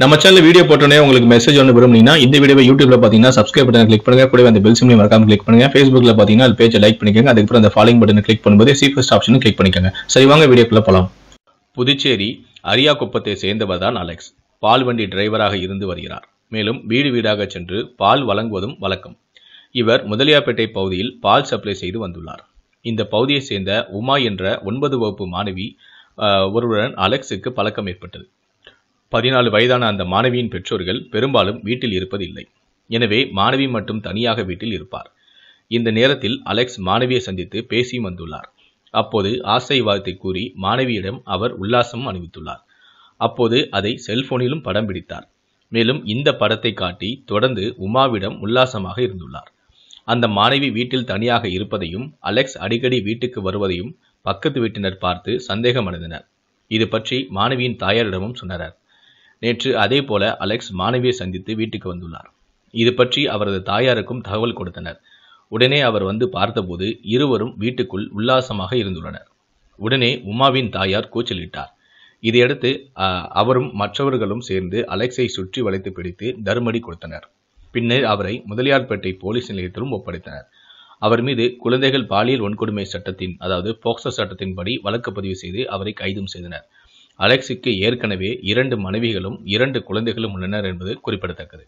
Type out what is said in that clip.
நம்ம channel video போட்டோன்னே உங்களுக்கு மெசேஜ் ஒன்று விரும்புனீங்கன்னா இந்த வீடியோ யூடியூப்ல பார்த்தீங்கன்னா சப்ஸ்கிரைப் பட்டன் கிளிக் பண்ணுங்க கூட அந்த பெல் சிம்லையும் மறக்காம கிளிக் பண்ணுங்க ஃபேஸ்புக்ல பார்த்தீங்கன்னா அது பேஜை லைக் பண்ணிக்கோங்க அதுக்கப்புறம் அந்த ஃபாலோயிங் பட்டன் கிளிக் பண்ணும்போது சீஃபஸ்ட் ஆப்ஷனும் கிளிக் பண்ணிக்கோங்க சரி வாங்க வீடியோக்குள்ள போகலாம் புதுச்சேரி அரியாக்குப்பத்தை சேர்ந்தவர் தான் அலெக்ஸ் பால் வண்டி டிரைவராக இருந்து வருகிறார் மேலும் வீடு வீடாக சென்று பால் வழங்குவதும் வழக்கம் இவர் முதலியாப்பேட்டை பகுதியில் பால் சப்ளை செய்து வந்துள்ளார் இந்த பகுதியை சேர்ந்த உமா என்ற ஒன்பது வகுப்பு மாணவி ஒருவருடன் அலெக்ஸுக்கு பழக்கம் ஏற்பட்டது பதினாலு வயதான அந்த மாணவியின் பெற்றோர்கள் பெரும்பாலும் வீட்டில் இருப்பதில்லை எனவே மாணவி மட்டும் தனியாக வீட்டில் இருப்பார் இந்த நேரத்தில் அலெக்ஸ் மாணவியை சந்தித்து பேசி வந்துள்ளார் அப்போது ஆசை வாழ்த்தை கூறி மாணவியிடம் அவர் உல்லாசம் அணிவித்துள்ளார் அப்போது அதை செல்போனிலும் படம் பிடித்தார் மேலும் இந்த படத்தை காட்டி தொடர்ந்து உமாவிடம் உல்லாசமாக இருந்துள்ளார் அந்த மாணவி வீட்டில் தனியாக இருப்பதையும் அலெக்ஸ் அடிக்கடி வீட்டுக்கு வருவதையும் பக்கத்து வீட்டினர் பார்த்து சந்தேகமடைந்தனர் இது பற்றி மாணவியின் தாயாரிடமும் சொன்னனர் நேற்று அதே போல அலெக்ஸ் மாணவியை சந்தித்து வீட்டுக்கு வந்துள்ளார் இது பற்றி அவரது தாயாருக்கும் தகவல் கொடுத்தனர் உடனே அவர் வந்து பார்த்தபோது இருவரும் வீட்டுக்குள் உல்லாசமாக இருந்துள்ளனர் உடனே உமாவின் தாயார் கூச்சலிட்டார் இதையடுத்து அவரும் மற்றவர்களும் சேர்ந்து அலெக்ஸை சுற்றி வளைத்து பிடித்து தருமடி கொடுத்தனர் பின்னர் அவரை முதலியார்பேட்டை போலீஸ் நிலையத்திலும் ஒப்படைத்தனர் அவர் மீது குழந்தைகள் பாலியல் வன்கொடுமை சட்டத்தின் அதாவது போக்சோ சட்டத்தின்படி வழக்கு பதிவு செய்து அவரை கைதும் செய்தனர் அலெக்ஸுக்கு ஏற்கனவே இரண்டு மனைவிகளும் இரண்டு குழந்தைகளும் உள்ளனர் என்பது குறிப்பிடத்தக்கது